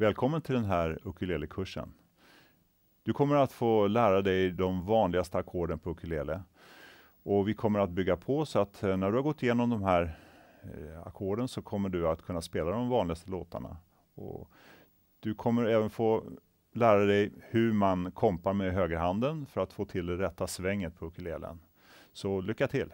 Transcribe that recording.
Välkommen till den här ukulelekursen. Du kommer att få lära dig de vanligaste ackorden på ukulele. Och vi kommer att bygga på så att eh, när du har gått igenom de här eh, ackorden så kommer du att kunna spela de vanligaste låtarna. Och du kommer även få lära dig hur man kompar med högerhanden för att få till det rätta svänget på ukulelen. Så lycka till!